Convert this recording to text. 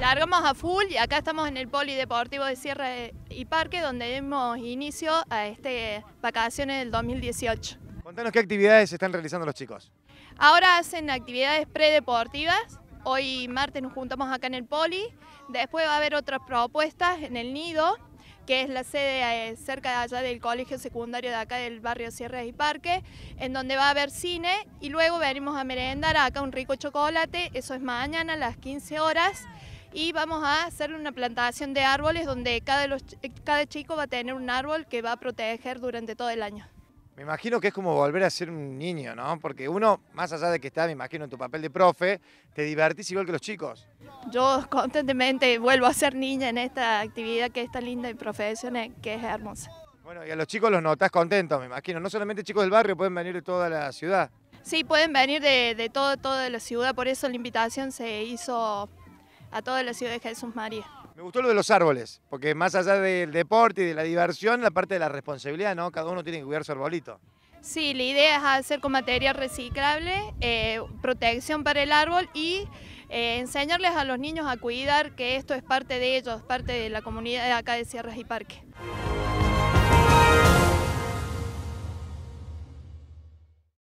Largamos a full y acá estamos en el Polideportivo de Sierra y Parque donde dimos inicio a este vacaciones del 2018. Contanos qué actividades están realizando los chicos. Ahora hacen actividades predeportivas. Hoy martes nos juntamos acá en el Poli. Después va a haber otras propuestas en el Nido, que es la sede eh, cerca de allá del colegio secundario de acá del barrio Sierra y Parque, en donde va a haber cine y luego venimos a merendar acá un rico chocolate. Eso es mañana a las 15 horas y vamos a hacer una plantación de árboles donde cada, los, cada chico va a tener un árbol que va a proteger durante todo el año. Me imagino que es como volver a ser un niño, ¿no? Porque uno, más allá de que está, me imagino, en tu papel de profe, te divertís igual que los chicos. Yo constantemente vuelvo a ser niña en esta actividad que es tan linda y profesional, que es hermosa. Bueno, y a los chicos los notas contentos, me imagino. No solamente chicos del barrio, pueden venir de toda la ciudad. Sí, pueden venir de, de todo, toda la ciudad, por eso la invitación se hizo a toda la ciudad de Jesús María. Me gustó lo de los árboles, porque más allá del deporte y de la diversión, la parte de la responsabilidad, ¿no? Cada uno tiene que cuidar su arbolito. Sí, la idea es hacer con material reciclable, eh, protección para el árbol y eh, enseñarles a los niños a cuidar que esto es parte de ellos, parte de la comunidad de acá de Sierras y Parque.